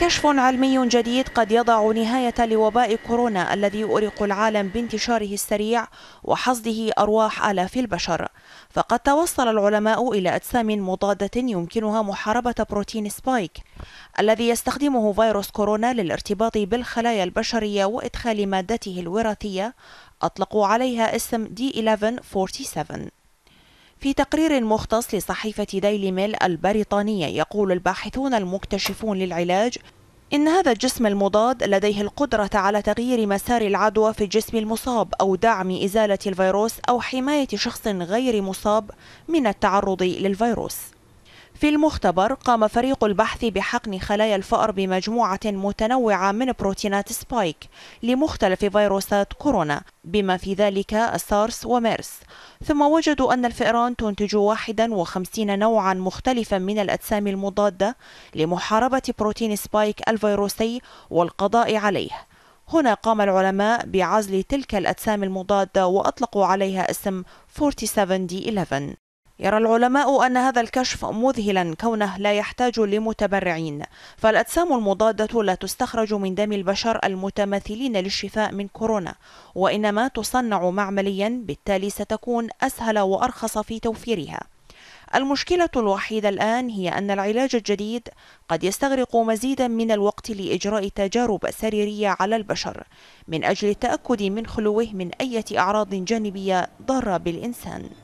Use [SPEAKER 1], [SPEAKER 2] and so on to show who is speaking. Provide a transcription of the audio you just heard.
[SPEAKER 1] كشف علمي جديد قد يضع نهاية لوباء كورونا الذي يؤرق العالم بانتشاره السريع وحصده أرواح آلاف البشر فقد توصل العلماء إلى أجسام مضادة يمكنها محاربة بروتين سبايك الذي يستخدمه فيروس كورونا للارتباط بالخلايا البشرية وإدخال مادته الوراثية أطلقوا عليها اسم D1147 في تقرير مختص لصحيفة ديلي ميل البريطانية يقول الباحثون المكتشفون للعلاج إن هذا الجسم المضاد لديه القدرة على تغيير مسار العدوى في الجسم المصاب أو دعم إزالة الفيروس أو حماية شخص غير مصاب من التعرض للفيروس في المختبر قام فريق البحث بحقن خلايا الفأر بمجموعة متنوعة من بروتينات سبايك لمختلف فيروسات كورونا بما في ذلك السارس وميرس ثم وجدوا أن الفئران تنتج 51 نوعا مختلفا من الأجسام المضادة لمحاربة بروتين سبايك الفيروسي والقضاء عليه هنا قام العلماء بعزل تلك الأجسام المضادة وأطلقوا عليها اسم 47D11 يرى العلماء أن هذا الكشف مذهلا كونه لا يحتاج لمتبرعين فالأجسام المضادة لا تستخرج من دم البشر المتماثلين للشفاء من كورونا وإنما تصنع معمليا بالتالي ستكون أسهل وأرخص في توفيرها المشكلة الوحيدة الآن هي أن العلاج الجديد قد يستغرق مزيدا من الوقت لإجراء تجارب سريرية على البشر من أجل التأكد من خلوه من أي أعراض جانبية ضارة بالإنسان